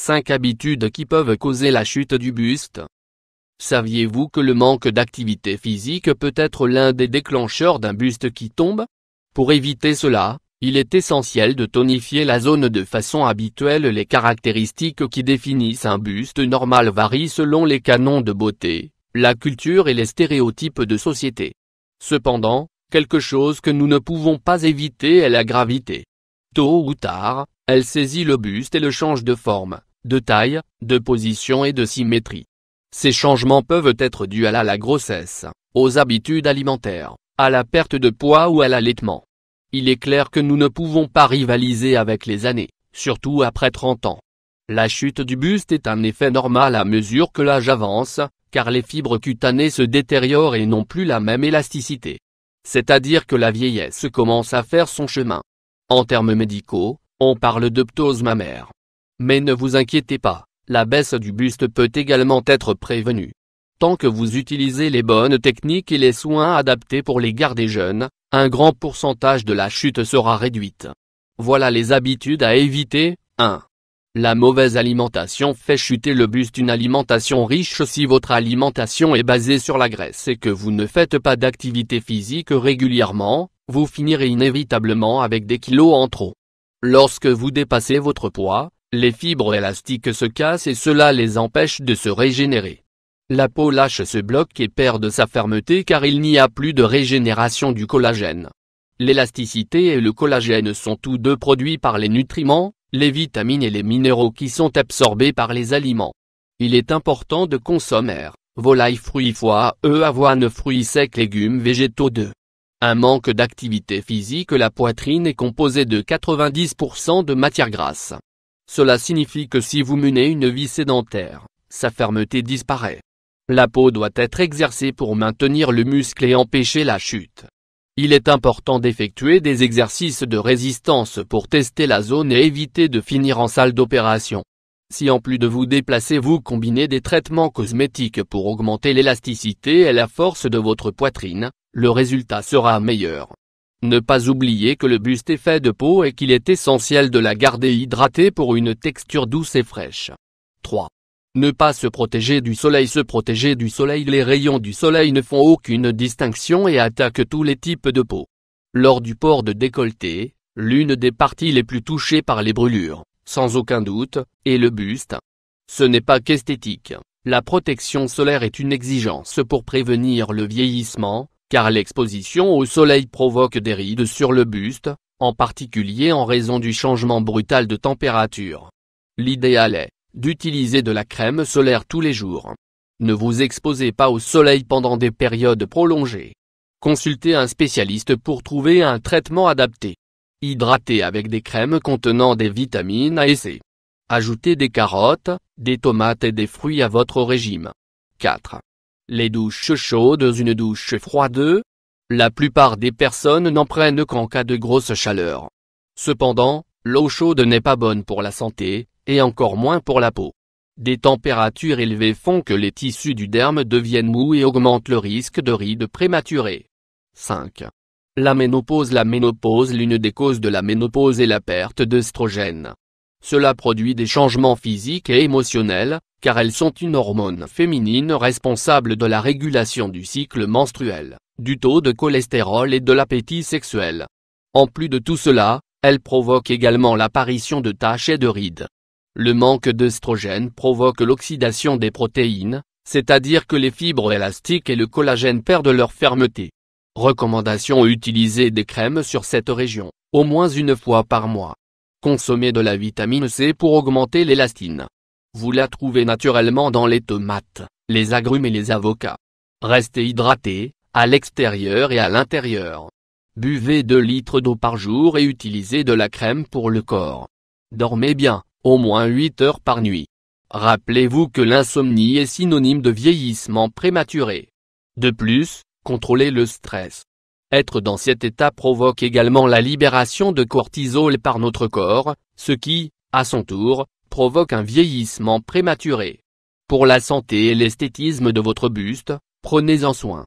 5 habitudes qui peuvent causer la chute du buste. Saviez-vous que le manque d'activité physique peut être l'un des déclencheurs d'un buste qui tombe Pour éviter cela, il est essentiel de tonifier la zone de façon habituelle. Les caractéristiques qui définissent un buste normal varient selon les canons de beauté, la culture et les stéréotypes de société. Cependant, quelque chose que nous ne pouvons pas éviter est la gravité. Tôt ou tard, elle saisit le buste et le change de forme de taille, de position et de symétrie. Ces changements peuvent être dus à la, grossesse, aux habitudes alimentaires, à la perte de poids ou à l'allaitement. Il est clair que nous ne pouvons pas rivaliser avec les années, surtout après 30 ans. La chute du buste est un effet normal à mesure que l'âge avance, car les fibres cutanées se détériorent et n'ont plus la même élasticité. C'est-à-dire que la vieillesse commence à faire son chemin. En termes médicaux, on parle de ptose mammaire. Mais ne vous inquiétez pas, la baisse du buste peut également être prévenue. Tant que vous utilisez les bonnes techniques et les soins adaptés pour les garder jeunes, un grand pourcentage de la chute sera réduite. Voilà les habitudes à éviter. 1. La mauvaise alimentation fait chuter le buste Une alimentation riche si votre alimentation est basée sur la graisse et que vous ne faites pas d'activité physique régulièrement, vous finirez inévitablement avec des kilos en trop. Lorsque vous dépassez votre poids, les fibres élastiques se cassent et cela les empêche de se régénérer. La peau lâche se bloque et perd de sa fermeté car il n'y a plus de régénération du collagène. L'élasticité et le collagène sont tous deux produits par les nutriments, les vitamines et les minéraux qui sont absorbés par les aliments. Il est important de consommer, volailles fruits foie, œufs avoine fruits secs légumes végétaux 2. Un manque d'activité physique La poitrine est composée de 90% de matière grasse. Cela signifie que si vous menez une vie sédentaire, sa fermeté disparaît. La peau doit être exercée pour maintenir le muscle et empêcher la chute. Il est important d'effectuer des exercices de résistance pour tester la zone et éviter de finir en salle d'opération. Si en plus de vous déplacer vous combinez des traitements cosmétiques pour augmenter l'élasticité et la force de votre poitrine, le résultat sera meilleur. Ne pas oublier que le buste est fait de peau et qu'il est essentiel de la garder hydratée pour une texture douce et fraîche. 3. Ne pas se protéger du soleil Se protéger du soleil Les rayons du soleil ne font aucune distinction et attaquent tous les types de peau. Lors du port de décolleté, l'une des parties les plus touchées par les brûlures, sans aucun doute, est le buste. Ce n'est pas qu'esthétique, la protection solaire est une exigence pour prévenir le vieillissement, car l'exposition au soleil provoque des rides sur le buste, en particulier en raison du changement brutal de température. L'idéal est d'utiliser de la crème solaire tous les jours. Ne vous exposez pas au soleil pendant des périodes prolongées. Consultez un spécialiste pour trouver un traitement adapté. Hydratez avec des crèmes contenant des vitamines A et C. Ajoutez des carottes, des tomates et des fruits à votre régime. 4 les douches chaudes une douche froide. La plupart des personnes n'en prennent qu'en cas de grosse chaleur. Cependant, l'eau chaude n'est pas bonne pour la santé, et encore moins pour la peau. Des températures élevées font que les tissus du derme deviennent mous et augmentent le risque de rides prématurées. 5. La ménopause La ménopause L'une des causes de la ménopause est la perte d'œstrogène. Cela produit des changements physiques et émotionnels, car elles sont une hormone féminine responsable de la régulation du cycle menstruel, du taux de cholestérol et de l'appétit sexuel. En plus de tout cela, elles provoquent également l'apparition de taches et de rides. Le manque d'œstrogène provoque l'oxydation des protéines, c'est-à-dire que les fibres élastiques et le collagène perdent leur fermeté. Recommandation utiliser des crèmes sur cette région, au moins une fois par mois. Consommer de la vitamine C pour augmenter l'élastine. Vous la trouvez naturellement dans les tomates, les agrumes et les avocats. Restez hydraté, à l'extérieur et à l'intérieur. Buvez 2 litres d'eau par jour et utilisez de la crème pour le corps. Dormez bien, au moins 8 heures par nuit. Rappelez-vous que l'insomnie est synonyme de vieillissement prématuré. De plus, contrôlez le stress. Être dans cet état provoque également la libération de cortisol par notre corps, ce qui, à son tour, provoque un vieillissement prématuré. Pour la santé et l'esthétisme de votre buste, prenez-en soin.